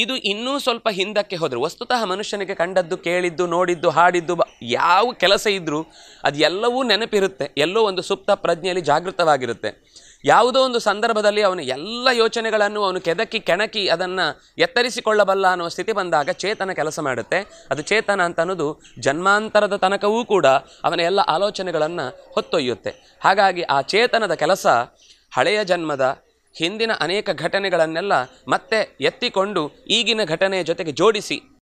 ಇದು ಇನ್ನೂ ಸ್ವಲ್ಪ ಹಿಂದಕ್ಕೆ ಹೋದರೆ ವಸ್ತುತಃ ಮನುಷ್ಯನಿಗೆ ಕಂಡದ್ದು ಕೇಳಿದ್ದು ನೋಡಿದ್ದು ಹಾಡಿದ್ದು ಯಾವ ಕೆಲಸ ಇದ್ದರೂ ಅದು ಎಲ್ಲವೂ ನೆನಪಿರುತ್ತೆ ಎಲ್ಲೋ ಒಂದು ಸುಪ್ತ ಪ್ರಜ್ಞೆಯಲ್ಲಿ ಜಾಗೃತವಾಗಿರುತ್ತೆ ಯಾವುದೋ ಒಂದು ಸಂದರ್ಭದಲ್ಲಿ ಅವನು ಎಲ್ಲ ಯೋಚನೆಗಳನ್ನು ಅವನು ಕೆದಕಿ ಕೆಣಕಿ ಅದನ್ನು ಎತ್ತರಿಸಿಕೊಳ್ಳಬಲ್ಲ ಅನ್ನೋ ಸ್ಥಿತಿ ಬಂದಾಗ ಚೇತನ ಕೆಲಸ ಮಾಡುತ್ತೆ ಅದು ಚೇತನ ಅಂತ ಅನ್ನೋದು ಜನ್ಮಾಂತರದ ತನಕವೂ ಕೂಡ ಅವನ ಎಲ್ಲ ಆಲೋಚನೆಗಳನ್ನು ಹೊತ್ತೊಯ್ಯುತ್ತೆ ಹಾಗಾಗಿ ಆ ಚೇತನದ ಕೆಲಸ ಹಳೆಯ ಜನ್ಮದ ಹಿಂದಿನ ಅನೇಕ ಘಟನೆಗಳನ್ನೆಲ್ಲ ಮತ್ತೆ ಎತ್ತಿಕೊಂಡು ಈಗಿನ ಘಟನೆಯ ಜೊತೆಗೆ ಜೋಡಿಸಿ